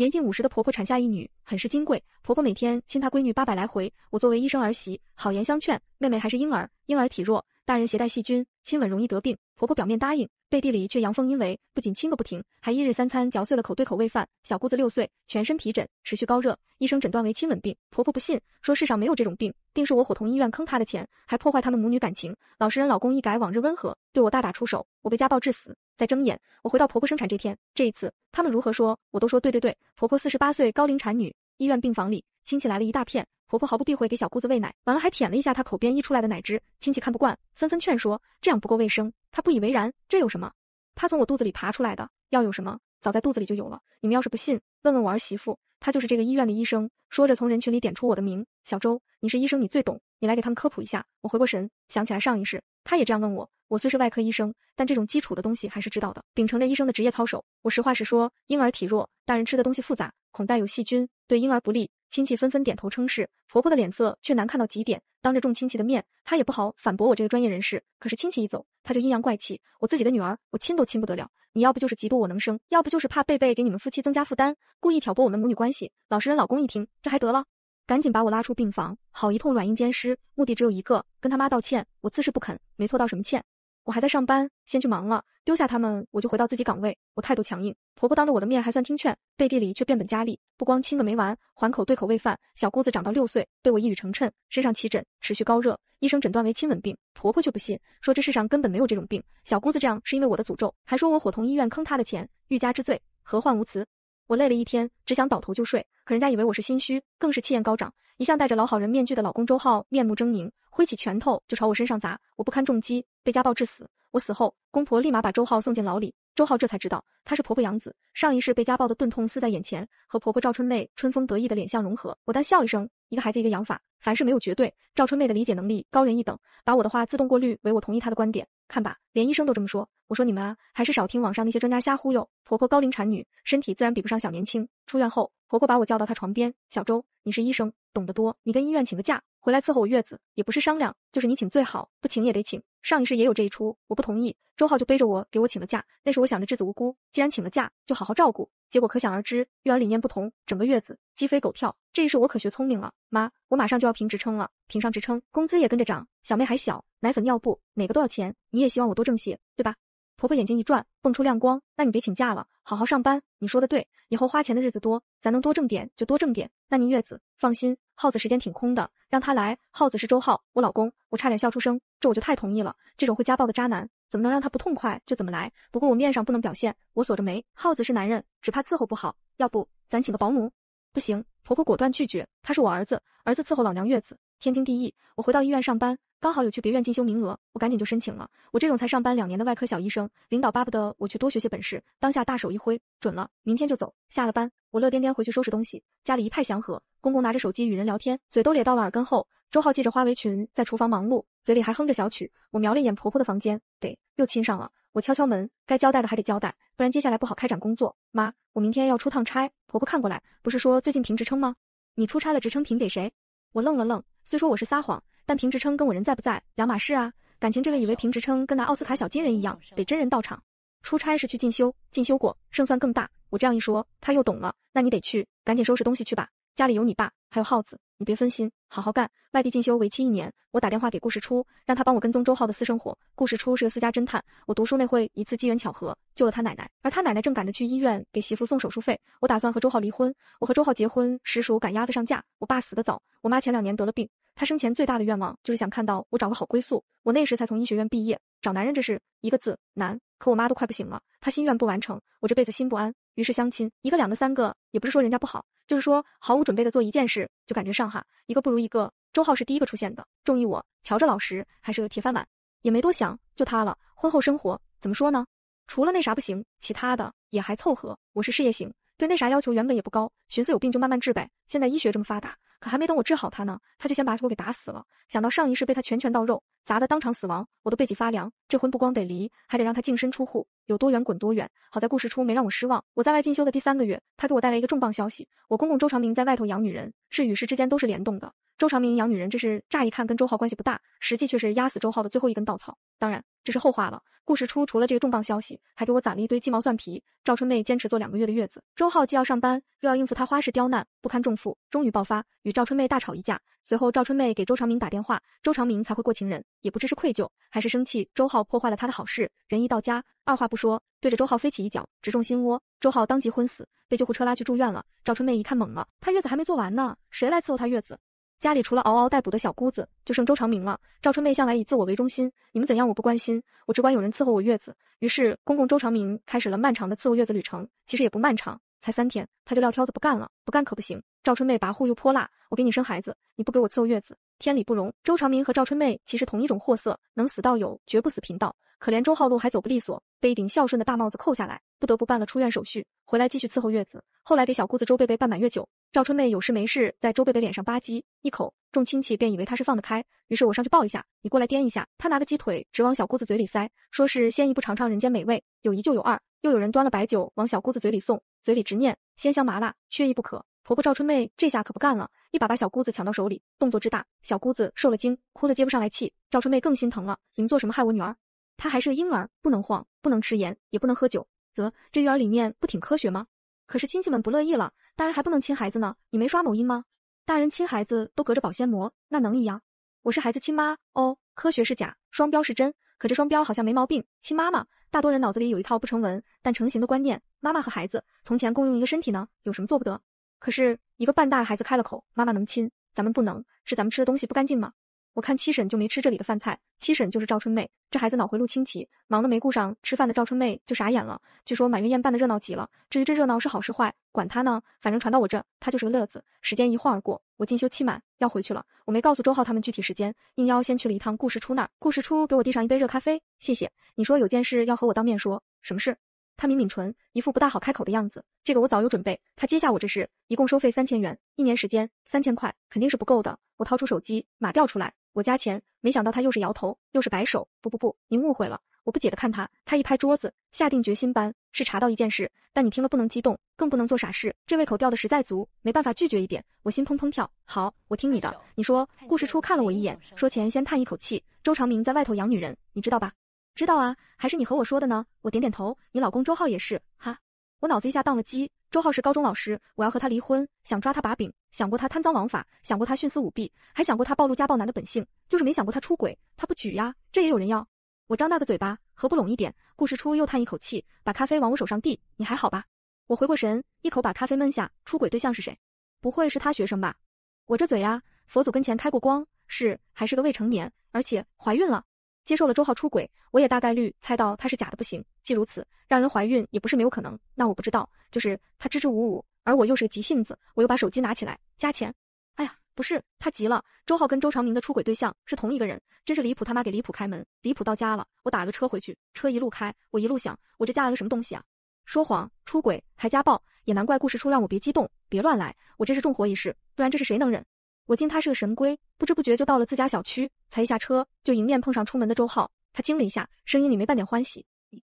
年近五十的婆婆产下一女，很是金贵。婆婆每天亲她闺女八百来回。我作为医生儿媳，好言相劝，妹妹还是婴儿，婴儿体弱。大人携带细菌，亲吻容易得病。婆婆表面答应，背地里却阳奉阴违，不仅亲个不停，还一日三餐嚼碎了口对口喂饭。小姑子六岁，全身皮疹，持续高热，医生诊断为亲吻病。婆婆不信，说世上没有这种病，定是我伙同医院坑她的钱，还破坏他们母女感情。老实人老公一改往日温和，对我大打出手，我被家暴致死。再睁眼，我回到婆婆生产这天，这一次他们如何说，我都说对对对。婆婆四十八岁高龄产女。医院病房里，亲戚来了一大片。婆婆毫不避讳给小姑子喂奶，完了还舔了一下她口边溢出来的奶汁。亲戚看不惯，纷纷劝说这样不够卫生。她不以为然，这有什么？他从我肚子里爬出来的，要有什么，早在肚子里就有了。你们要是不信，问问我儿媳妇，她就是这个医院的医生。说着从人群里点出我的名，小周，你是医生，你最懂，你来给他们科普一下。我回过神，想起来上一世，他也这样问我。我虽是外科医生，但这种基础的东西还是知道的。秉承着医生的职业操守，我实话实说：婴儿体弱，大人吃的东西复杂，恐带有细菌，对婴儿不利。亲戚纷纷点头称是，婆婆的脸色却难看到极点。当着众亲戚的面，她也不好反驳我这个专业人士。可是亲戚一走，她就阴阳怪气：“我自己的女儿，我亲都亲不得了。你要不就是嫉妒我能生，要不就是怕贝贝给你们夫妻增加负担，故意挑拨我们母女关系。”老实人老公一听，这还得了，赶紧把我拉出病房，好一通软硬兼施，目的只有一个，跟他妈道歉。我自是不肯，没错，道什么歉？我还在上班，先去忙了，丢下他们，我就回到自己岗位。我态度强硬，婆婆当着我的面还算听劝，背地里却变本加厉，不光亲个没完，还口对口喂饭。小姑子长到六岁，被我一语成谶，身上起疹，持续高热，医生诊断为亲吻病。婆婆却不信，说这世上根本没有这种病，小姑子这样是因为我的诅咒，还说我伙同医院坑她的钱，欲加之罪，何患无辞。我累了一天，只想倒头就睡，可人家以为我是心虚，更是气焰高涨。一向戴着老好人面具的老公周浩面目狰狞，挥起拳头就朝我身上砸，我不堪重击。被家暴致死，我死后，公婆立马把周浩送进牢里。周浩这才知道，他是婆婆养子。上一世被家暴的钝痛撕在眼前，和婆婆赵春妹春风得意的脸相融合。我淡笑一声。一个孩子一个养法，凡事没有绝对。赵春妹的理解能力高人一等，把我的话自动过滤为我同意她的观点。看吧，连医生都这么说。我说你们啊，还是少听网上那些专家瞎忽悠。婆婆高龄产女，身体自然比不上小年轻。出院后，婆婆把我叫到她床边，小周，你是医生，懂得多，你跟医院请个假，回来伺候我月子，也不是商量，就是你请最好，不请也得请。上一世也有这一出，我不同意，周浩就背着我给我请了假。那时我想着稚子无辜，既然请了假，就好好照顾。结果可想而知，育儿理念不同，整个月子鸡飞狗跳。这一世我可学聪明了，妈，我马上就要评职称了，评上职称工资也跟着涨。小妹还小，奶粉尿布哪个都要钱，你也希望我多挣些，对吧？婆婆眼睛一转，蹦出亮光，那你别请假了，好好上班。你说的对，以后花钱的日子多，咱能多挣点就多挣点。那您月子放心，耗子时间挺空的，让他来。耗子是周浩，我老公。我差点笑出声，这我就太同意了，这种会家暴的渣男。怎么能让他不痛快就怎么来，不过我面上不能表现，我锁着眉。耗子是男人，只怕伺候不好，要不咱请个保姆。不行，婆婆果断拒绝。他是我儿子，儿子伺候老娘月子，天经地义。我回到医院上班，刚好有去别院进修名额，我赶紧就申请了。我这种才上班两年的外科小医生，领导巴不得我去多学些本事。当下大手一挥，准了，明天就走。下了班，我乐颠颠回去收拾东西，家里一派祥和。公公拿着手机与人聊天，嘴都咧到了耳根后。周浩系着花围裙在厨房忙碌，嘴里还哼着小曲。我瞄了一眼婆婆的房间，得，又亲上了。我敲敲门，该交代的还得交代，不然接下来不好开展工作。妈，我明天要出趟差，婆婆看过来，不是说最近评职称吗？你出差了，职称评给谁？我愣了愣，虽说我是撒谎，但评职称跟我人在不在两码事啊。感情这位以为评职称跟拿奥斯卡小金人一样，得真人到场。出差是去进修，进修过，胜算更大。我这样一说，他又懂了。那你得去，赶紧收拾东西去吧。家里有你爸，还有耗子，你别分心，好好干。外地进修为期一年，我打电话给顾时初，让他帮我跟踪周浩的私生活。顾时初是个私家侦探，我读书那会一次机缘巧合救了他奶奶，而他奶奶正赶着去医院给媳妇送手术费。我打算和周浩离婚，我和周浩结婚实属赶鸭子上架。我爸死得早，我妈前两年得了病，她生前最大的愿望就是想看到我找个好归宿。我那时才从医学院毕业，找男人这是一个字难，可我妈都快不行了，她心愿不完成，我这辈子心不安。于是相亲，一个两个三个，也不是说人家不好，就是说毫无准备的做一件事就感觉上哈，一个不如一个。周浩是第一个出现的，中意我，瞧着老实，还是个铁饭碗，也没多想，就他了。婚后生活怎么说呢？除了那啥不行，其他的也还凑合。我是事业型，对那啥要求原本也不高，寻思有病就慢慢治呗。现在医学这么发达，可还没等我治好他呢，他就先把我给打死了。想到上一世被他拳拳到肉砸的当场死亡，我都背脊发凉。这婚不光得离，还得让他净身出户。有多远滚多远。好在故事初没让我失望。我在外进修的第三个月，他给我带来一个重磅消息：我公公周长明在外头养女人，是与世之间都是联动的。周长明养女人，这是乍一看跟周浩关系不大，实际却是压死周浩的最后一根稻草。当然，这是后话了。故事初除了这个重磅消息，还给我攒了一堆鸡毛蒜皮。赵春妹坚持做两个月的月子，周浩既要上班，又要应付他花式刁难，不堪重负，终于爆发，与赵春妹大吵一架。随后赵春妹给周长明打电话，周长明才会过情人，也不知是愧疚还是生气，周浩破坏了他的好事。人一到家，二话不说，对着周浩飞起一脚，直中心窝。周浩当即昏死，被救护车拉去住院了。赵春妹一看懵了，她月子还没做完呢，谁来伺候她月子？家里除了嗷嗷待哺的小姑子，就剩周长明了。赵春妹向来以自我为中心，你们怎样我不关心，我只管有人伺候我月子。于是公公周长明开始了漫长的伺候月子旅程，其实也不漫长。才三天，他就撂挑子不干了。不干可不行。赵春妹跋扈又泼辣，我给你生孩子，你不给我伺候月子，天理不容。周长明和赵春妹其实同一种货色，能死道友，绝不死贫道。可怜周浩路还走不利索，被一顶孝顺的大帽子扣下来，不得不办了出院手续，回来继续伺候月子。后来给小姑子周贝贝办满月酒，赵春妹有事没事在周贝贝脸上吧唧一口，众亲戚便以为她是放得开，于是我上去抱一下，你过来颠一下，她拿个鸡腿直往小姑子嘴里塞，说是先一步尝尝人间美味，有一就有二。又有人端了白酒往小姑子嘴里送。嘴里直念鲜香麻辣，缺一不可。婆婆赵春妹这下可不干了，一把把小姑子抢到手里，动作之大，小姑子受了惊，哭得接不上来气。赵春妹更心疼了，你们做什么害我女儿？她还是个婴儿，不能晃，不能吃盐，也不能喝酒，则这育儿理念不挺科学吗？可是亲戚们不乐意了，大人还不能亲孩子呢？你没刷某音吗？大人亲孩子都隔着保鲜膜，那能一样？我是孩子亲妈哦，科学是假，双标是真。可这双标好像没毛病。亲妈妈，大多人脑子里有一套不成文但成型的观念：妈妈和孩子从前共用一个身体呢，有什么做不得？可是一个半大孩子开了口：“妈妈能亲，咱们不能，是咱们吃的东西不干净吗？”我看七婶就没吃这里的饭菜，七婶就是赵春妹，这孩子脑回路清奇，忙得没顾上吃饭的赵春妹就傻眼了。据说满月宴办的热闹极了，至于这热闹是好是坏，管他呢，反正传到我这，他就是个乐子。时间一晃而过，我进修期满要回去了，我没告诉周浩他们具体时间，应邀先去了一趟顾时初那儿。顾时初给我递上一杯热咖啡，谢谢。你说有件事要和我当面说，什么事？他抿抿唇，一副不大好开口的样子。这个我早有准备，他接下我这事，一共收费三千元，一年时间三千块肯定是不够的。我掏出手机，码掉出来。我加钱，没想到他又是摇头又是摆手，不不不，您误会了。我不解的看他，他一拍桌子，下定决心般，是查到一件事，但你听了不能激动，更不能做傻事。这胃口吊的实在足，没办法拒绝一点。我心砰砰跳，好，我听你的。你说，顾世初看了我一眼，说钱先叹一口气。周长明在外头养女人，你知道吧？知道啊，还是你和我说的呢。我点点头，你老公周浩也是，哈。我脑子一下荡了机，周浩是高中老师，我要和他离婚，想抓他把柄，想过他贪赃枉法，想过他徇私舞弊，还想过他暴露家暴男的本性，就是没想过他出轨，他不举呀，这也有人要。我张大个嘴巴，合不拢一点。顾事初又叹一口气，把咖啡往我手上递，你还好吧？我回过神，一口把咖啡闷下。出轨对象是谁？不会是他学生吧？我这嘴呀，佛祖跟前开过光，是还是个未成年，而且怀孕了。接受了周浩出轨，我也大概率猜到他是假的，不行。既如此，让人怀孕也不是没有可能。那我不知道，就是他支支吾吾，而我又是个急性子，我又把手机拿起来加钱。哎呀，不是，他急了。周浩跟周长明的出轨对象是同一个人，真是离谱，他妈给离谱开门，离谱到家了。我打了个车回去，车一路开，我一路想，我这嫁了个什么东西啊？说谎、出轨还家暴，也难怪故事初让我别激动，别乱来，我这是重活一世，不然这是谁能忍？我敬他是个神龟，不知不觉就到了自家小区，才一下车就迎面碰上出门的周浩，他惊了一下，声音里没半点欢喜。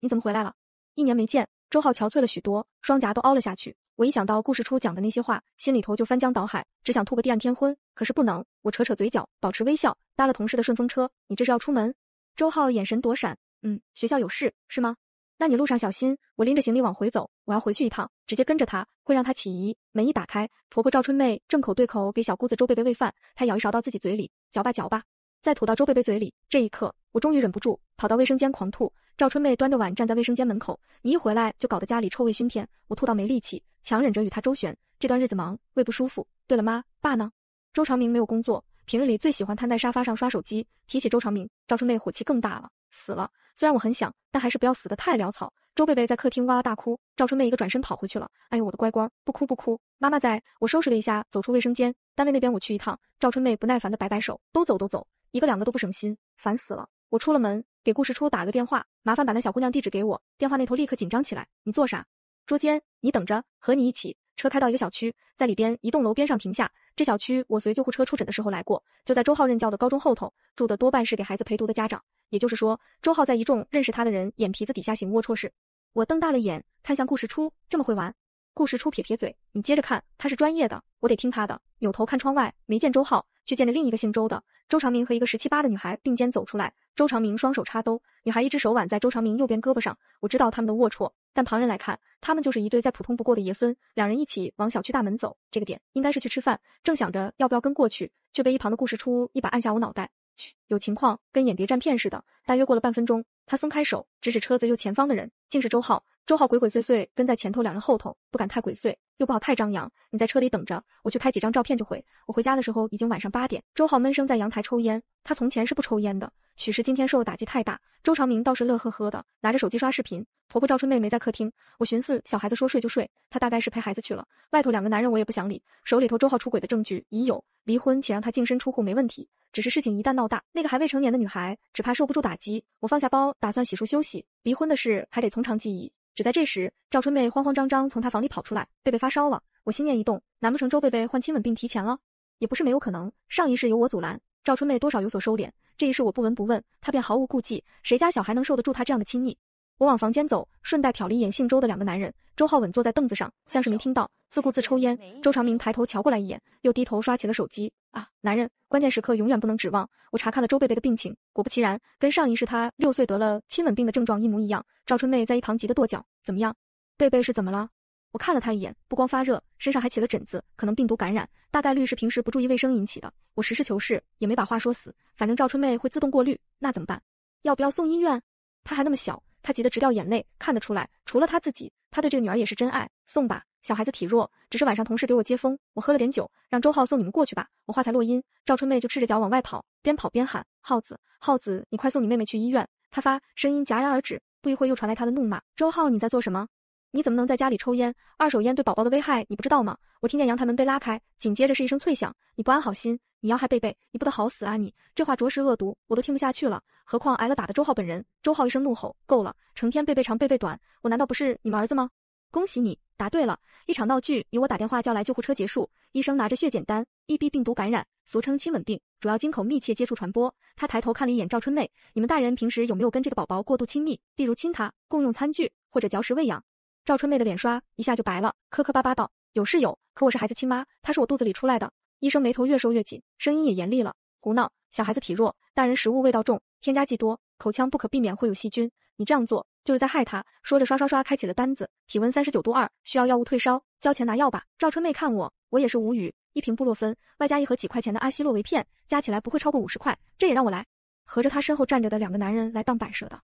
你怎么回来了？一年没见，周浩憔悴了许多，双颊都凹了下去。我一想到故事初讲的那些话，心里头就翻江倒海，只想吐个地暗天昏，可是不能。我扯扯嘴角，保持微笑，搭了同事的顺风车。你这是要出门？周浩眼神躲闪，嗯，学校有事，是吗？那你路上小心。我拎着行李往回走，我要回去一趟，直接跟着他会让他起疑。门一打开，婆婆赵春妹正口对口给小姑子周贝贝喂饭，她舀一勺到自己嘴里，嚼吧嚼吧，再吐到周贝贝嘴里。这一刻，我终于忍不住，跑到卫生间狂吐。赵春妹端着碗站在卫生间门口，你一回来就搞得家里臭味熏天，我吐到没力气，强忍着与她周旋。这段日子忙，胃不舒服。对了，妈爸呢？周长明没有工作，平日里最喜欢瘫在沙发上刷手机。提起周长明，赵春妹火气更大了，死了。虽然我很想，但还是不要死得太潦草。周贝贝在客厅哇哇大哭，赵春妹一个转身跑回去了。哎呦我的乖乖，不哭不哭，妈妈在。我收拾了一下，走出卫生间。单位那边我去一趟。赵春妹不耐烦的摆摆手，都走都走，一个两个都不省心，烦死了。我出了门，给顾世初打了个电话，麻烦把那小姑娘地址给我。电话那头立刻紧张起来，你做啥？捉奸！你等着，和你一起。车开到一个小区，在里边一栋楼边上停下。这小区我随救护车出诊的时候来过，就在周浩任教的高中后头，住的多半是给孩子陪读的家长。也就是说，周浩在一众认识他的人眼皮子底下行龌龊事，我瞪大了眼看向顾时初，这么会玩。顾时初撇撇嘴，你接着看，他是专业的，我得听他的。扭头看窗外，没见周浩，却见着另一个姓周的周长明和一个十七八的女孩并肩走出来。周长明双手插兜，女孩一只手挽在周长明右边胳膊上。我知道他们的龌龊，但旁人来看，他们就是一对再普通不过的爷孙。两人一起往小区大门走，这个点应该是去吃饭。正想着要不要跟过去，却被一旁的顾时初一把按下我脑袋。有情况，跟演谍战片似的。大约过了半分钟，他松开手，指指车子右前方的人，竟是周浩。周浩鬼鬼祟祟跟在前头两人后头，不敢太鬼祟，又不好太张扬。你在车里等着，我去拍几张照片就回。我回家的时候已经晚上八点。周浩闷声在阳台抽烟，他从前是不抽烟的。许是今天受打击太大，周长明倒是乐呵呵的，拿着手机刷视频。婆婆赵春妹没在客厅，我寻思小孩子说睡就睡，她大概是陪孩子去了。外头两个男人我也不想理。手里头周浩出轨的证据已有，离婚且让他净身出户没问题。只是事情一旦闹大，那个还未成年的女孩只怕受不住打击。我放下包，打算洗漱休息。离婚的事还得从长计议。只在这时，赵春妹慌慌张张从她房里跑出来，贝贝发烧了。我心念一动，难不成周贝贝患亲吻病提前了？也不是没有可能。上一世有我阻拦，赵春妹多少有所收敛。这一世我不闻不问，他便毫无顾忌。谁家小孩能受得住他这样的亲昵？我往房间走，顺带瞟了一眼姓周的两个男人。周浩稳坐在凳子上，像是没听到，自顾自抽烟。周长明抬头瞧过来一眼，又低头刷起了手机。啊，男人关键时刻永远不能指望。我查看了周贝贝的病情，果不其然，跟上一世他六岁得了亲吻病的症状一模一样。赵春妹在一旁急得跺脚，怎么样，贝贝是怎么了？我看了他一眼，不光发热，身上还起了疹子，可能病毒感染，大概率是平时不注意卫生引起的。我实事求是，也没把话说死，反正赵春妹会自动过滤，那怎么办？要不要送医院？他还那么小，他急得直掉眼泪，看得出来，除了他自己，他对这个女儿也是真爱。送吧，小孩子体弱，只是晚上同事给我接风，我喝了点酒，让周浩送你们过去吧。我话才落音，赵春妹就赤着脚往外跑，边跑边喊：“耗子，耗子，你快送你妹妹去医院！”他发声音戛然而止，不一会又传来他的怒骂：“周浩，你在做什么？”你怎么能在家里抽烟？二手烟对宝宝的危害你不知道吗？我听见阳台门被拉开，紧接着是一声脆响。你不安好心，你要害贝贝，你不得好死啊！你这话着实恶毒，我都听不下去了。何况挨了打的周浩本人。周浩一声怒吼：“够了！成天贝贝长贝贝短，我难道不是你们儿子吗？”恭喜你答对了。一场闹剧以我打电话叫来救护车结束。医生拿着血检单，E B 病毒感染，俗称亲吻病，主要经口密切接触传播。他抬头看了一眼赵春妹：“你们大人平时有没有跟这个宝宝过度亲密？例如亲他、共用餐具或者嚼食喂养？”赵春妹的脸刷一下就白了，磕磕巴巴道：“有是有，可我是孩子亲妈，她是我肚子里出来的。”医生眉头越收越紧，声音也严厉了：“胡闹！小孩子体弱，大人食物味道重，添加剂多，口腔不可避免会有细菌，你这样做就是在害他。”说着刷刷刷开起了单子，体温三十九度二，需要药物退烧，交钱拿药吧。赵春妹看我，我也是无语。一瓶布洛芬，外加一盒几块钱的阿昔洛韦片，加起来不会超过五十块。这也让我来，合着他身后站着的两个男人来当摆设的。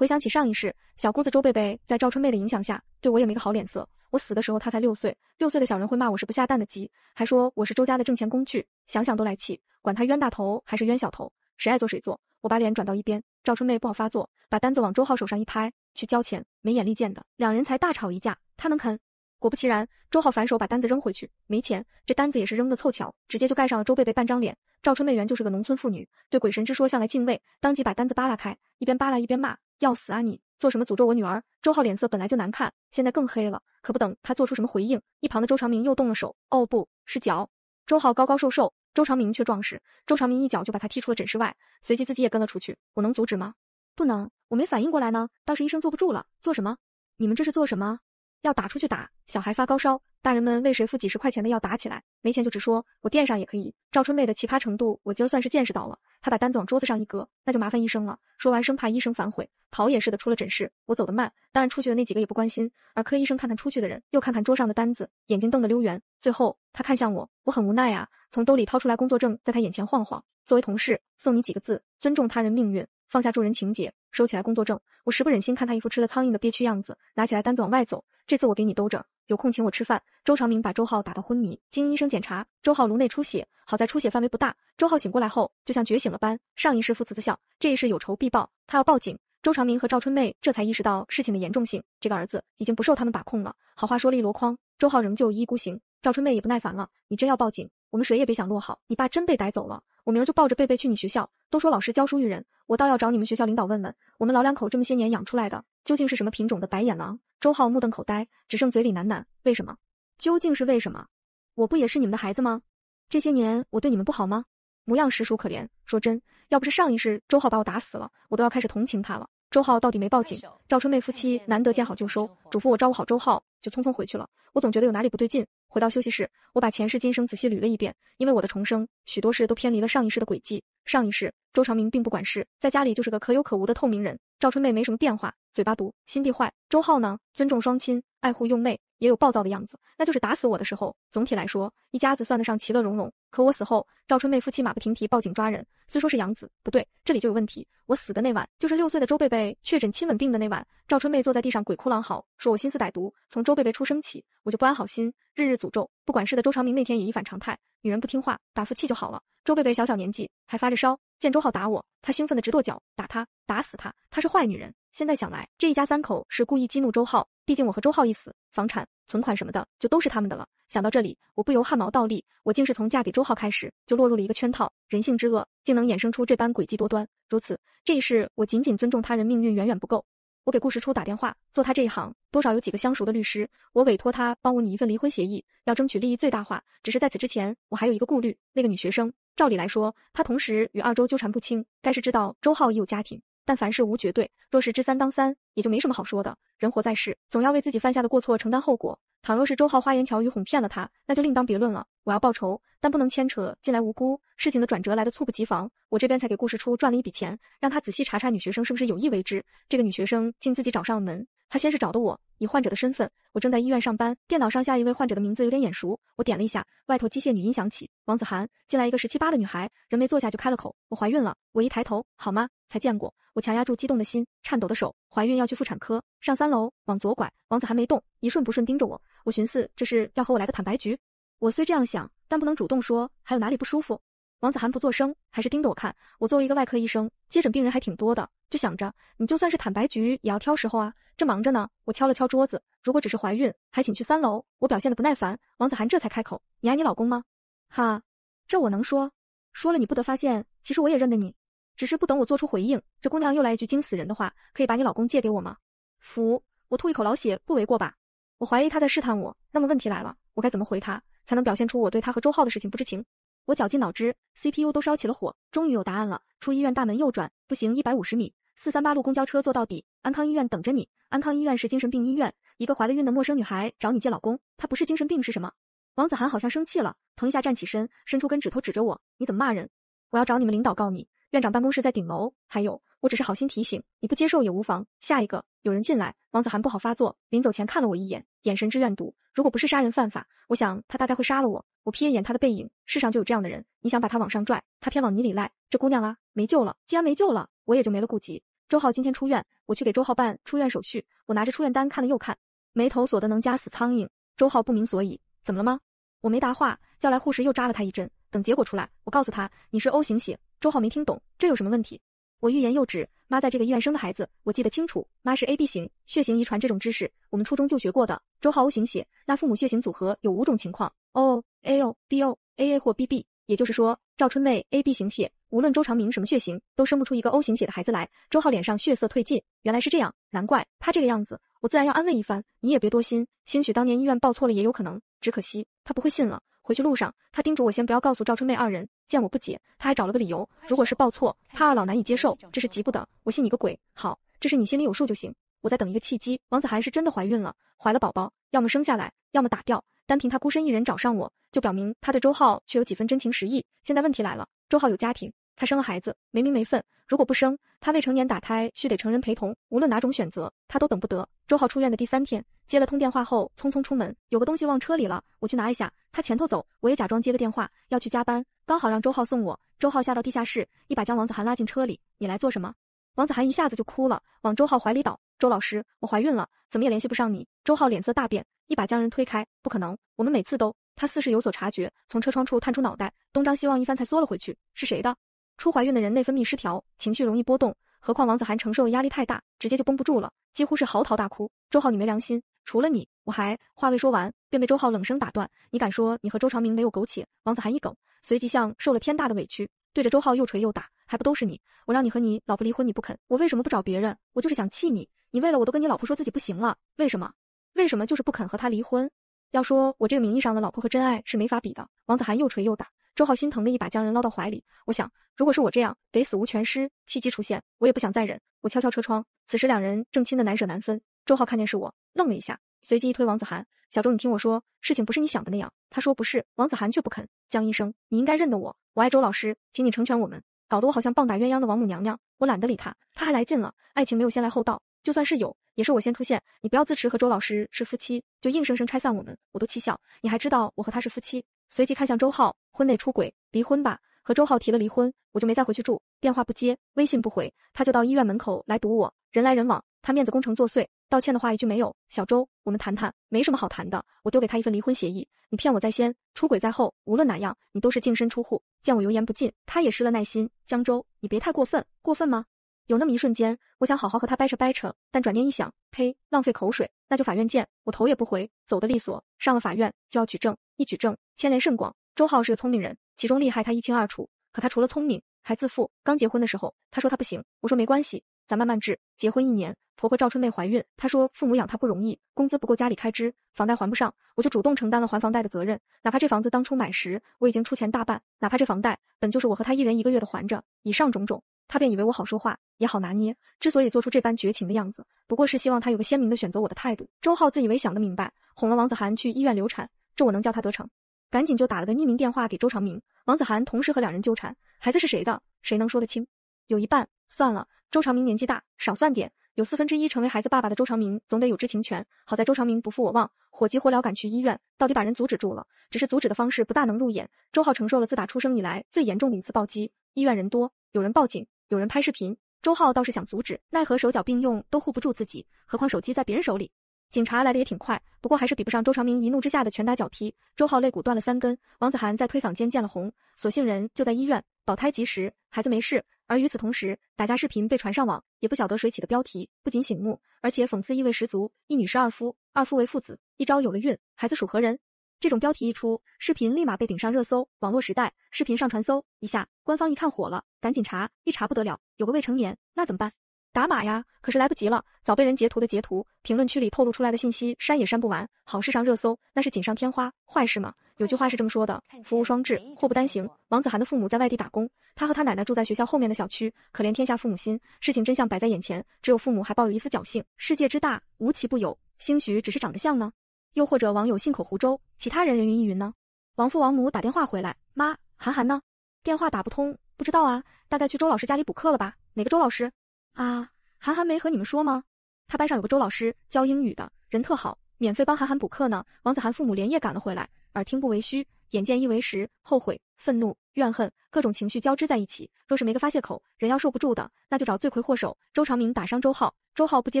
回想起上一世，小姑子周贝贝在赵春妹的影响下，对我也没个好脸色。我死的时候她才六岁，六岁的小人会骂我是不下蛋的鸡，还说我是周家的挣钱工具，想想都来气。管他冤大头还是冤小头，谁爱做谁做。我把脸转到一边，赵春妹不好发作，把单子往周浩手上一拍，去交钱。没眼力见的，两人才大吵一架。他能肯，果不其然，周浩反手把单子扔回去，没钱，这单子也是扔的凑巧，直接就盖上了周贝贝半张脸。赵春妹原就是个农村妇女，对鬼神之说向来敬畏，当即把单子扒拉开，一边扒拉一边骂：“要死啊你，做什么诅咒我女儿？”周浩脸色本来就难看，现在更黑了。可不等他做出什么回应，一旁的周长明又动了手，哦不是脚。周浩高高瘦瘦，周长明却壮实，周长明一脚就把他踢出了诊室外，随即自己也跟了出去。我能阻止吗？不能，我没反应过来呢。倒是医生坐不住了，做什么？你们这是做什么？要打出去打，小孩发高烧，大人们为谁付几十块钱的药打起来，没钱就直说，我垫上也可以。赵春妹的奇葩程度，我今儿算是见识到了。她把单子往桌子上一搁，那就麻烦医生了。说完，生怕医生反悔，逃也似的出了诊室。我走得慢，当然出去的那几个也不关心。儿科医生看看出去的人，又看看桌上的单子，眼睛瞪得溜圆。最后，他看向我，我很无奈啊，从兜里掏出来工作证，在他眼前晃晃。作为同事，送你几个字：尊重他人命运，放下助人情节，收起来工作证。我实不忍心看他一副吃了苍蝇的憋屈样子，拿起来单子往外走。这次我给你兜着，有空请我吃饭。周长明把周浩打到昏迷，经医生检查，周浩颅内出血，好在出血范围不大。周浩醒过来后，就像觉醒了般，上一世父慈子孝，这一世有仇必报，他要报警。周长明和赵春妹这才意识到事情的严重性，这个儿子已经不受他们把控了。好话说了一箩筐，周浩仍旧一意孤行，赵春妹也不耐烦了，你真要报警，我们谁也别想落好，你爸真被逮走了。我明儿就抱着贝贝去你学校，都说老师教书育人，我倒要找你们学校领导问问，我们老两口这么些年养出来的究竟是什么品种的白眼狼？周浩目瞪口呆，只剩嘴里喃喃：为什么？究竟是为什么？我不也是你们的孩子吗？这些年我对你们不好吗？模样实属可怜。说真，要不是上一世周浩把我打死了，我都要开始同情他了。周浩到底没报警，赵春妹夫妻难得见好就收，嘱咐我照顾好周浩。就匆匆回去了。我总觉得有哪里不对劲。回到休息室，我把前世今生仔细捋了一遍。因为我的重生，许多事都偏离了上一世的轨迹。上一世，周长明并不管事，在家里就是个可有可无的透明人。赵春妹没什么变化，嘴巴毒，心地坏。周浩呢，尊重双亲，爱护幼妹，也有暴躁的样子，那就是打死我的时候。总体来说，一家子算得上其乐融融。可我死后，赵春妹夫妻马不停蹄报警抓人。虽说是养子，不对，这里就有问题。我死的那晚，就是六岁的周贝贝确诊亲吻病的那晚。赵春妹坐在地上鬼哭狼嚎，说我心思歹毒。从周周贝贝出生起，我就不安好心，日日诅咒。不管事的周长明那天也一反常态，女人不听话打服气就好了。周贝贝小小年纪还发着烧，见周浩打我，他兴奋的直跺脚，打他，打死他，他是坏女人。现在想来，这一家三口是故意激怒周浩，毕竟我和周浩一死，房产、存款什么的就都是他们的了。想到这里，我不由汗毛倒立。我竟是从嫁给周浩开始就落入了一个圈套，人性之恶竟能衍生出这般诡计多端。如此，这一世我仅仅尊重他人命运远远不够。我给顾时初打电话，做他这一行，多少有几个相熟的律师，我委托他帮我拟一份离婚协议，要争取利益最大化。只是在此之前，我还有一个顾虑，那个女学生，照理来说，她同时与二周纠缠不清，该是知道周浩已有家庭。但凡事无绝对，若是知三当三，也就没什么好说的。人活在世，总要为自己犯下的过错承担后果。倘若是周浩花言巧语哄骗了她，那就另当别论了。我要报仇，但不能牵扯进来无辜。事情的转折来得猝不及防，我这边才给顾时初赚了一笔钱，让他仔细查查女学生是不是有意为之。这个女学生竟自己找上门，她先是找的我，以患者的身份。我正在医院上班，电脑上下一位患者的名字有点眼熟，我点了一下，外头机械女音响起。王子涵进来一个十七八的女孩，人没坐下就开了口：“我怀孕了。”我一抬头，好吗？才见过。我强压住激动的心，颤抖的手，怀孕要去妇产科，上三楼，往左拐。王子涵没动，一瞬不瞬盯着我。我寻思，这是要和我来个坦白局。我虽这样想，但不能主动说还有哪里不舒服。王子涵不作声，还是盯着我看。我作为一个外科医生，接诊病人还挺多的，就想着你就算是坦白局，也要挑时候啊。正忙着呢，我敲了敲桌子。如果只是怀孕，还请去三楼。我表现的不耐烦，王子涵这才开口：“你爱你老公吗？”哈，这我能说，说了你不得发现，其实我也认得你。只是不等我做出回应，这姑娘又来一句惊死人的话：“可以把你老公借给我吗？”服，我吐一口老血不为过吧？我怀疑她在试探我。那么问题来了，我该怎么回她？才能表现出我对他和周浩的事情不知情。我绞尽脑汁，CPU 都烧起了火，终于有答案了。出医院大门右转，步行一百五十米，四三八路公交车坐到底，安康医院等着你。安康医院是精神病医院，一个怀了孕的陌生女孩找你借老公，她不是精神病是什么？王子涵好像生气了，腾一下站起身，伸出根指头指着我：“你怎么骂人？我要找你们领导告你。院长办公室在顶楼，还有，我只是好心提醒，你不接受也无妨。下一个。”有人进来，王子涵不好发作，临走前看了我一眼，眼神之怨毒。如果不是杀人犯法，我想他大概会杀了我。我瞥一眼他的背影，世上就有这样的人，你想把他往上拽，他偏往泥里赖。这姑娘啊，没救了。既然没救了，我也就没了顾及。周浩今天出院，我去给周浩办出院手续。我拿着出院单看了又看，眉头锁得能夹死苍蝇。周浩不明所以，怎么了吗？我没答话，叫来护士又扎了他一针。等结果出来，我告诉他，你是 O 型血。周浩没听懂，这有什么问题？我欲言又止，妈在这个医院生的孩子，我记得清楚。妈是 A B 型血型，遗传这种知识，我们初中就学过的。周浩 O 型血，那父母血型组合有五种情况 o A O、B O、A A 或 B B，也就是说，赵春妹 A B 型血，无论周长明什么血型，都生不出一个 O 型血的孩子来。周浩脸上血色褪尽，原来是这样，难怪他这个样子。我自然要安慰一番，你也别多心，兴许当年医院报错了也有可能。只可惜他不会信了。回去路上，他叮嘱我先不要告诉赵春妹二人。见我不解，他还找了个理由：如果是报错，怕二老难以接受，这是急不得。我信你个鬼！好，这事你心里有数就行。我在等一个契机。王子涵是真的怀孕了，怀了宝宝，要么生下来，要么打掉。单凭她孤身一人找上我，就表明她对周浩却有几分真情实意。现在问题来了，周浩有家庭。她生了孩子，没名没分。如果不生，她未成年，打开需得成人陪同。无论哪种选择，她都等不得。周浩出院的第三天，接了通电话后，匆匆出门，有个东西忘车里了，我去拿一下。他前头走，我也假装接个电话，要去加班，刚好让周浩送我。周浩下到地下室，一把将王子涵拉进车里。你来做什么？王子涵一下子就哭了，往周浩怀里倒。周老师，我怀孕了，怎么也联系不上你。周浩脸色大变，一把将人推开。不可能，我们每次都……他似是有所察觉，从车窗处探出脑袋，东张西望一番，才缩了回去。是谁的？初怀孕的人内分泌失调，情绪容易波动。何况王子涵承受的压力太大，直接就绷不住了，几乎是嚎啕大哭。周浩，你没良心！除了你，我还……话未说完，便被周浩冷声打断。你敢说你和周长明没有苟且？王子涵一梗，随即像受了天大的委屈，对着周浩又捶又打，还不都是你？我让你和你老婆离婚，你不肯，我为什么不找别人？我就是想气你。你为了我都跟你老婆说自己不行了，为什么？为什么就是不肯和她离婚？要说我这个名义上的老婆和真爱是没法比的，王子涵又捶又打。周浩心疼的一把将人捞到怀里。我想，如果是我这样，得死无全尸。契机出现，我也不想再忍。我敲敲车窗。此时两人正亲的难舍难分。周浩看见是我，愣了一下，随即一推王子涵：“小周，你听我说，事情不是你想的那样。”他说：“不是。”王子涵却不肯。江医生，你应该认得我，我爱周老师，请你成全我们。搞得我好像棒打鸳鸯的王母娘娘，我懒得理他。他还来劲了，爱情没有先来后到，就算是有，也是我先出现。你不要自持和周老师是夫妻，就硬生生拆散我们，我都气笑。你还知道我和他是夫妻？随即看向周浩，婚内出轨，离婚吧。和周浩提了离婚，我就没再回去住，电话不接，微信不回，他就到医院门口来堵我。人来人往，他面子工程作祟，道歉的话一句没有。小周，我们谈谈，没什么好谈的。我丢给他一份离婚协议，你骗我在先，出轨在后，无论哪样，你都是净身出户。见我油盐不进，他也失了耐心。江州，你别太过分，过分吗？有那么一瞬间，我想好好和他掰扯掰扯，但转念一想，呸，浪费口水，那就法院见。我头也不回，走得利索。上了法院就要举证，一举证。牵连甚广。周浩是个聪明人，其中厉害他一清二楚。可他除了聪明，还自负。刚结婚的时候，他说他不行，我说没关系，咱慢慢治。结婚一年，婆婆赵春妹怀孕，他说父母养他不容易，工资不够家里开支，房贷还不上，我就主动承担了还房贷的责任。哪怕这房子当初买时我已经出钱大半，哪怕这房贷本就是我和他一人一个月的还着。以上种种，他便以为我好说话也好拿捏。之所以做出这般绝情的样子，不过是希望他有个鲜明的选择我的态度。周浩自以为想得明白，哄了王子涵去医院流产，这我能叫他得逞？赶紧就打了个匿名电话给周长明，王子涵同时和两人纠缠，孩子是谁的，谁能说得清？有一半，算了，周长明年纪大，少算点。有四分之一成为孩子爸爸的周长明，总得有知情权。好在周长明不负我望，火急火燎赶去医院，到底把人阻止住了，只是阻止的方式不大能入眼。周浩承受了自打出生以来最严重的一次暴击，医院人多，有人报警，有人拍视频，周浩倒是想阻止，奈何手脚并用都护不住自己，何况手机在别人手里。警察来的也挺快，不过还是比不上周长明一怒之下的拳打脚踢。周浩肋骨断了三根，王子涵在推搡间见了红，所幸人就在医院，保胎及时，孩子没事。而与此同时，打架视频被传上网，也不晓得谁起的标题，不仅醒目，而且讽刺意味十足。一女是二夫，二夫为父子，一朝有了孕，孩子属何人？这种标题一出，视频立马被顶上热搜。网络时代，视频上传搜一下，官方一看火了，赶紧查，一查不得了，有个未成年，那怎么办？打码呀，可是来不及了，早被人截图的截图。评论区里透露出来的信息删也删不完。好事上热搜那是锦上添花，坏事嘛，有句话是这么说的：福无双至，祸不单行。王子涵的父母在外地打工，他和他奶奶住在学校后面的小区。可怜天下父母心。事情真相摆在眼前，只有父母还抱有一丝侥幸。世界之大，无奇不有，兴许只是长得像呢，又或者网友信口胡诌，其他人人云亦云呢？王父王母打电话回来，妈，涵涵呢？电话打不通，不知道啊，大概去周老师家里补课了吧？哪个周老师？啊，韩寒没和你们说吗？他班上有个周老师教英语的，人特好，免费帮韩寒补课呢。王子涵父母连夜赶了回来。耳听不为虚，眼见一为实。后悔、愤怒、怨恨，各种情绪交织在一起。若是没个发泄口，人要受不住的。那就找罪魁祸首，周长明打伤周浩，周浩不接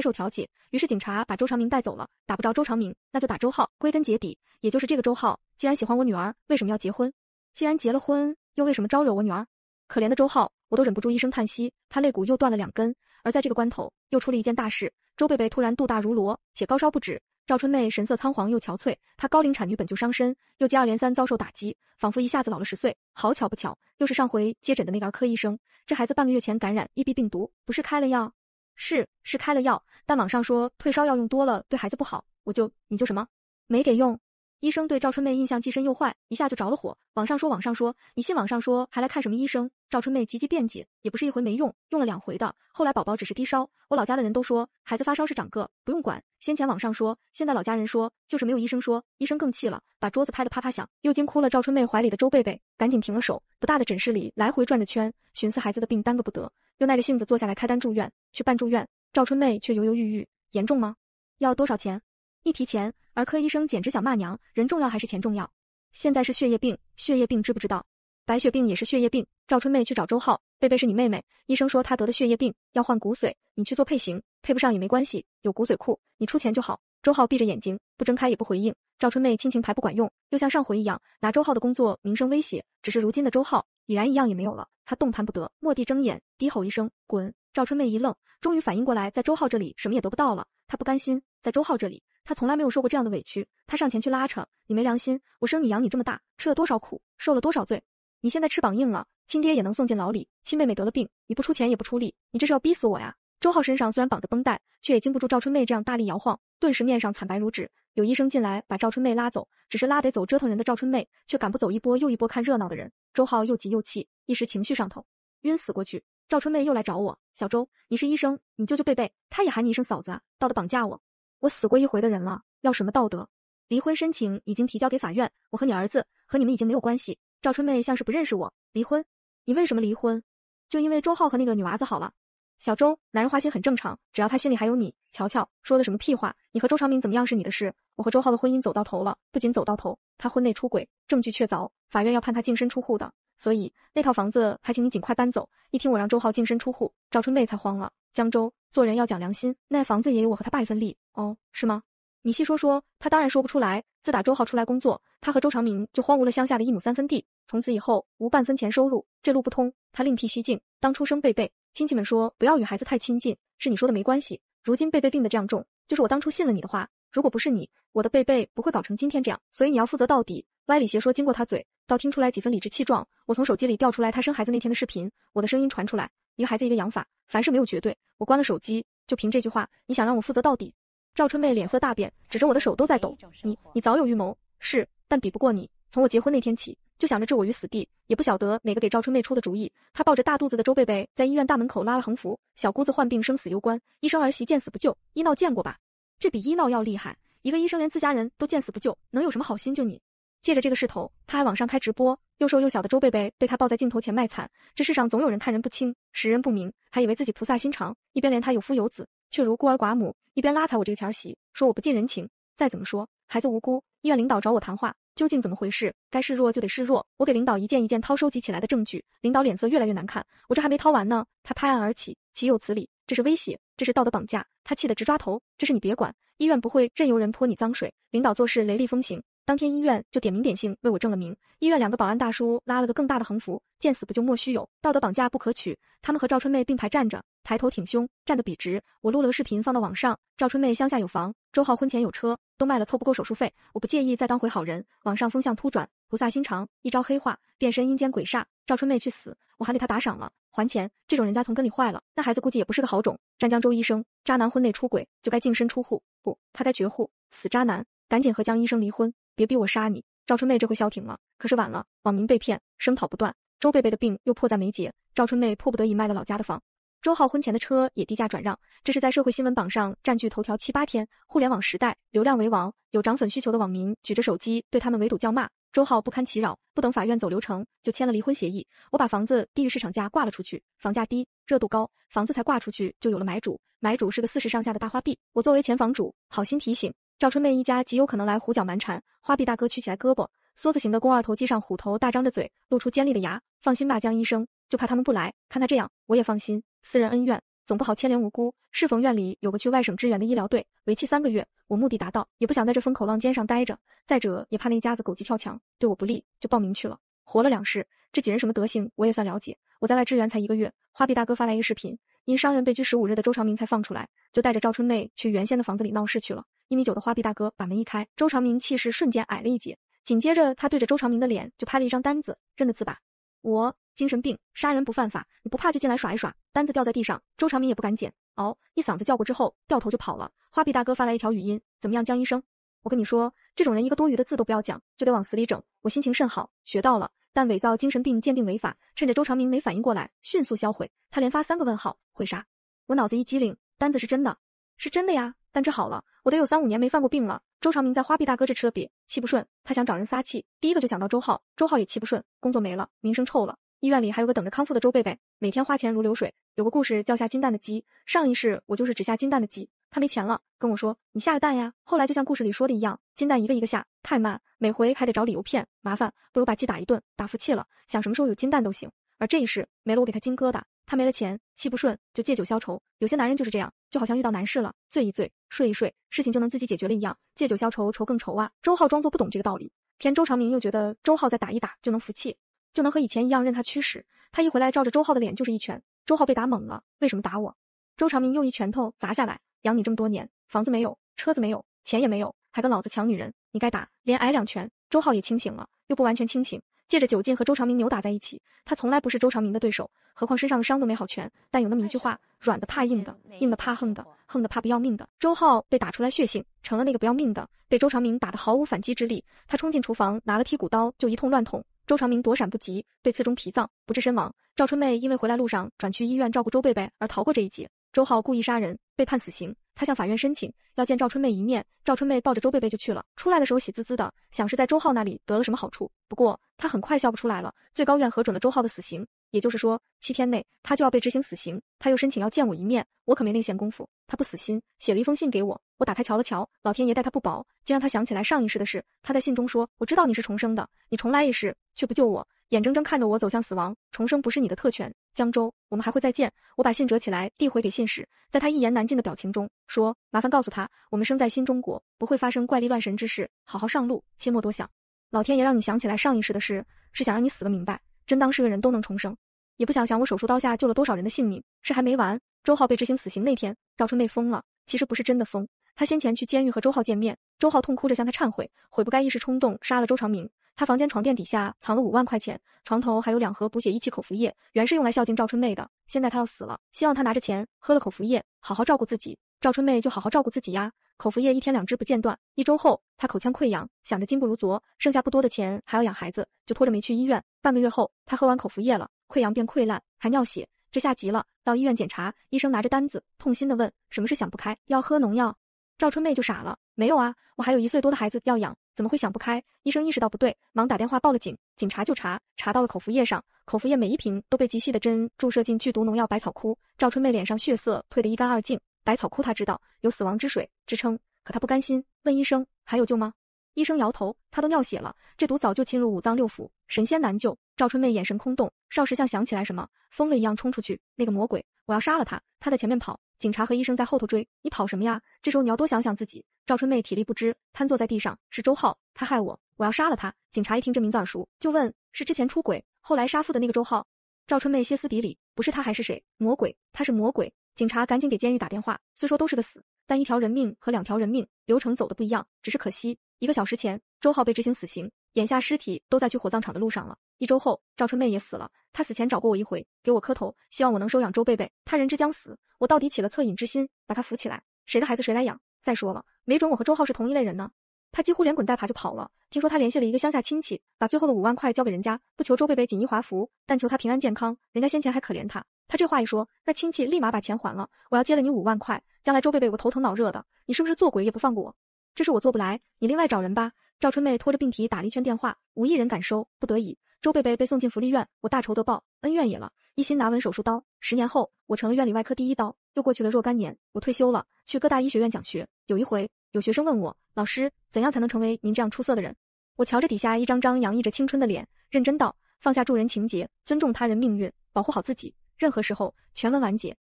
受调解，于是警察把周长明带走了。打不着周长明，那就打周浩。归根结底，也就是这个周浩。既然喜欢我女儿，为什么要结婚？既然结了婚，又为什么招惹我女儿？可怜的周浩，我都忍不住一声叹息，他肋骨又断了两根，而在这个关头又出了一件大事，周贝贝突然肚大如箩，且高烧不止。赵春妹神色仓皇又憔悴，她高龄产女本就伤身，又接二连三遭受打击，仿佛一下子老了十岁。好巧不巧，又是上回接诊的那个儿科医生，这孩子半个月前感染 EB 病毒，不是开了药，是是开了药，但网上说退烧药用多了对孩子不好，我就你就什么没给用。医生对赵春妹印象既深又坏，一下就着了火。网上说，网上说，你信网上说，还来看什么医生？赵春妹急急辩解，也不是一回没用，用了两回的。后来宝宝只是低烧，我老家的人都说孩子发烧是长个，不用管。先前网上说，现在老家人说，就是没有医生说。医生更气了，把桌子拍得啪啪响，又惊哭了赵春妹怀里的周贝贝，赶紧停了手。不大的诊室里来回转着圈，寻思孩子的病耽搁不得，又耐着性子坐下来开单住院，去办住院。赵春妹却犹犹豫豫，严重吗？要多少钱？一提钱。儿科医生简直想骂娘，人重要还是钱重要？现在是血液病，血液病知不知道？白血病也是血液病。赵春妹去找周浩，贝贝是你妹妹，医生说她得的血液病要换骨髓，你去做配型，配不上也没关系，有骨髓库，你出钱就好。周浩闭着眼睛，不睁开也不回应。赵春妹亲情牌不管用，又像上回一样拿周浩的工作名声威胁，只是如今的周浩已然一样也没有了，他动弹不得。蓦地睁眼，低吼一声：“滚！”赵春妹一愣，终于反应过来，在周浩这里什么也得不到了。她不甘心，在周浩这里。他从来没有受过这样的委屈，他上前去拉扯你没良心，我生你养你这么大，吃了多少苦，受了多少罪，你现在翅膀硬了，亲爹也能送进牢里，亲妹妹得了病，你不出钱也不出力，你这是要逼死我呀！周浩身上虽然绑着绷带，却也经不住赵春妹这样大力摇晃，顿时面上惨白如纸。有医生进来把赵春妹拉走，只是拉得走折腾人的赵春妹，却赶不走一波又一波看热闹的人。周浩又急又气，一时情绪上头，晕死过去。赵春妹又来找我，小周，你是医生，你救救贝贝，他也喊你一声嫂子，道的绑架我。我死过一回的人了，要什么道德？离婚申请已经提交给法院，我和你儿子和你们已经没有关系。赵春妹像是不认识我。离婚？你为什么离婚？就因为周浩和那个女娃子好了。小周，男人花心很正常，只要他心里还有你。瞧瞧，说的什么屁话！你和周长明怎么样是你的事，我和周浩的婚姻走到头了，不仅走到头，他婚内出轨，证据确凿，法院要判他净身出户的。所以那套房子还请你尽快搬走。一听我让周浩净身出户，赵春妹才慌了。江州做人要讲良心，那房子也有我和他爸一份力哦，是吗？你细说说。他当然说不出来。自打周浩出来工作，他和周长明就荒芜了乡下的一亩三分地，从此以后无半分钱收入。这路不通，他另辟蹊径，当初生贝贝。亲戚们说不要与孩子太亲近。是你说的没关系。如今贝贝病得这样重，就是我当初信了你的话。如果不是你，我的贝贝不会搞成今天这样。所以你要负责到底。歪理邪说经过他嘴，倒听出来几分理直气壮。我从手机里调出来他生孩子那天的视频，我的声音传出来，一个孩子一个养法，凡事没有绝对。我关了手机，就凭这句话，你想让我负责到底？赵春妹脸色大变，指着我的手都在抖。你你早有预谋，是，但比不过你。从我结婚那天起，就想着置我于死地，也不晓得哪个给赵春妹出的主意。她抱着大肚子的周贝贝在医院大门口拉了横幅，小姑子患病生死攸关，医生儿媳见死不救，医闹见过吧？这比医闹要厉害，一个医生连自家人都见死不救，能有什么好心救你？借着这个势头，他还网上开直播。又瘦又小的周贝贝被他抱在镜头前卖惨。这世上总有人看人不清，识人不明，还以为自己菩萨心肠。一边连他有夫有子，却如孤儿寡母；一边拉踩我这个儿媳，说我不近人情。再怎么说，孩子无辜，医院领导找我谈话，究竟怎么回事？该示弱就得示弱。我给领导一件一件掏收集起来的证据，领导脸色越来越难看。我这还没掏完呢，他拍案而起：岂有此理！这是威胁，这是道德绑架。他气得直抓头。这事你别管，医院不会任由人泼你脏水。领导做事雷厉风行。当天医院就点名点姓为我正了名。医院两个保安大叔拉了个更大的横幅，见死不救莫须有，道德绑架不可取。他们和赵春妹并排站着，抬头挺胸，站得笔直。我录了个视频放到网上。赵春妹乡下有房，周浩婚前有车，都卖了凑不够手术费。我不介意再当回好人。网上风向突转，菩萨心肠一招黑化，变身阴间鬼煞。赵春妹去死！我还给他打赏了，还钱。这种人家从根里坏了，那孩子估计也不是个好种。湛江周医生，渣男婚内出轨就该净身出户，不，他该绝户。死渣男，赶紧和江医生离婚。别逼我杀你，赵春妹这回消停了，可是晚了，网民被骗，声讨不断。周贝贝的病又迫在眉睫，赵春妹迫不得已卖了老家的房，周浩婚前的车也低价转让。这是在社会新闻榜上占据头条七八天，互联网时代流量为王，有涨粉需求的网民举着手机对他们围堵叫骂。周浩不堪其扰，不等法院走流程就签了离婚协议。我把房子低于市场价挂了出去，房价低，热度高，房子才挂出去就有了买主，买主是个四十上下的大花臂。我作为前房主，好心提醒。赵春妹一家极有可能来胡搅蛮缠。花臂大哥曲起来胳膊，梭子形的肱二头肌上虎头，大张着嘴，露出尖利的牙。放心吧，江医生，就怕他们不来。看他这样，我也放心。私人恩怨总不好牵连无辜。适逢院里有个去外省支援的医疗队，为期三个月。我目的达到，也不想在这风口浪尖上待着。再者，也怕那一家子狗急跳墙，对我不利，就报名去了。活了两世，这几人什么德行我也算了解。我在外支援才一个月，花臂大哥发来一个视频。因商人被拘十五日的周长明才放出来，就带着赵春妹去原先的房子里闹事去了。一米九的花臂大哥把门一开，周长明气势瞬间矮了一截。紧接着，他对着周长明的脸就拍了一张单子，认得字吧？我精神病，杀人不犯法，你不怕就进来耍一耍。单子掉在地上，周长明也不敢捡。嗷！一嗓子叫过之后，掉头就跑了。花臂大哥发来一条语音：怎么样，江医生？我跟你说，这种人一个多余的字都不要讲，就得往死里整。我心情甚好，学到了。但伪造精神病鉴定违法，趁着周长明没反应过来，迅速销毁。他连发三个问号，会啥？我脑子一机灵，单子是真的，是真的呀。但治好了，我得有三五年没犯过病了。周长明在花臂大哥这吃了瘪，气不顺，他想找人撒气，第一个就想到周浩。周浩也气不顺，工作没了，名声臭了。医院里还有个等着康复的周贝贝，每天花钱如流水。有个故事，叫下金蛋的鸡，上一世我就是只下金蛋的鸡。他没钱了，跟我说你下个蛋呀。后来就像故事里说的一样，金蛋一个一个下，太慢，每回还得找理由骗，麻烦，不如把鸡打一顿，打服气了，想什么时候有金蛋都行。而这一世没了我给他金疙瘩，他没了钱，气不顺，就借酒消愁。有些男人就是这样，就好像遇到难事了，醉一醉，睡一睡，事情就能自己解决了一样。借酒消愁，愁更愁啊。周浩装作不懂这个道理，偏周长明又觉得周浩再打一打就能服气，就能和以前一样任他驱使。他一回来照着周浩的脸就是一拳，周浩被打懵了，为什么打我？周长明又一拳头砸下来。养你这么多年，房子没有，车子没有，钱也没有，还跟老子抢女人，你该打，连挨两拳。周浩也清醒了，又不完全清醒，借着酒劲和周长明扭打在一起。他从来不是周长明的对手，何况身上的伤都没好全。但有那么一句话，软的怕硬的，硬的怕横的，横的怕不要命的。周浩被打出来血性，成了那个不要命的，被周长明打得毫无反击之力。他冲进厨房拿了剔骨刀就一通乱捅，周长明躲闪不及，被刺中脾脏不治身亡。赵春妹因为回来路上转去医院照顾周贝贝而逃过这一劫。周浩故意杀人，被判死刑。他向法院申请要见赵春妹一面，赵春妹抱着周贝贝就去了。出来的时候喜滋滋的，想是在周浩那里得了什么好处。不过他很快笑不出来了。最高院核准了周浩的死刑，也就是说，七天内他就要被执行死刑。他又申请要见我一面，我可没那闲工夫。他不死心，写了一封信给我。我打开瞧了瞧，老天爷待他不薄，竟让他想起来上一世的事。他在信中说：“我知道你是重生的，你重来一世却不救我。”眼睁睁看着我走向死亡，重生不是你的特权，江州，我们还会再见。我把信折起来递回给信使，在他一言难尽的表情中说：“麻烦告诉他，我们生在新中国，不会发生怪力乱神之事，好好上路，切莫多想。老天爷让你想起来上一世的事，是想让你死个明白，真当是个人都能重生，也不想想我手术刀下救了多少人的性命。事还没完，周浩被执行死刑那天，赵春妹疯了。”其实不是真的疯，他先前去监狱和周浩见面，周浩痛哭着向他忏悔，悔不该一时冲动杀了周长明。他房间床垫底下藏了五万块钱，床头还有两盒补血益气口服液，原是用来孝敬赵春妹的。现在他要死了，希望他拿着钱，喝了口服液，好好照顾自己。赵春妹就好好照顾自己呀，口服液一天两支不间断。一周后，他口腔溃疡，想着今不如昨，剩下不多的钱还要养孩子，就拖着没去医院。半个月后，他喝完口服液了，溃疡变溃烂，还尿血。这下急了，到医院检查，医生拿着单子，痛心的问：“什么是想不开，要喝农药？”赵春妹就傻了：“没有啊，我还有一岁多的孩子要养，怎么会想不开？”医生意识到不对，忙打电话报了警，警察就查，查到了口服液上，口服液每一瓶都被极细的针注射进剧毒农药百草枯。赵春妹脸上血色褪得一干二净，百草枯她知道有死亡之水之称，可她不甘心，问医生：“还有救吗？”医生摇头，他都尿血了，这毒早就侵入五脏六腑，神仙难救。赵春妹眼神空洞，少时像想起来什么，疯了一样冲出去。那个魔鬼，我要杀了他！他在前面跑，警察和医生在后头追，你跑什么呀？这时候你要多想想自己。赵春妹体力不支，瘫坐在地上。是周浩，他害我，我要杀了他！警察一听这名字耳熟，就问是之前出轨，后来杀父的那个周浩。赵春妹歇斯底里，不是他还是谁？魔鬼，他是魔鬼。警察赶紧给监狱打电话。虽说都是个死，但一条人命和两条人命流程走的不一样。只是可惜，一个小时前周浩被执行死刑，眼下尸体都在去火葬场的路上了。一周后赵春妹也死了。她死前找过我一回，给我磕头，希望我能收养周贝贝。他人之将死，我到底起了恻隐之心，把她扶起来。谁的孩子谁来养？再说了，没准我和周浩是同一类人呢。他几乎连滚带爬就跑了。听说他联系了一个乡下亲戚，把最后的五万块交给人家，不求周贝贝锦衣华服，但求他平安健康。人家先前还可怜他。他这话一说，那亲戚立马把钱还了。我要借了你五万块，将来周贝贝我头疼脑热的，你是不是做鬼也不放过我？这事我做不来，你另外找人吧。赵春妹拖着病体打了一圈电话，无一人敢收，不得已，周贝贝被送进福利院，我大仇得报，恩怨也了，一心拿稳手术刀。十年后，我成了院里外科第一刀。又过去了若干年，我退休了，去各大医学院讲学。有一回，有学生问我，老师怎样才能成为您这样出色的人？我瞧着底下一张张洋溢着青春的脸，认真道：放下助人情结，尊重他人命运，保护好自己。任何时候，全文完结。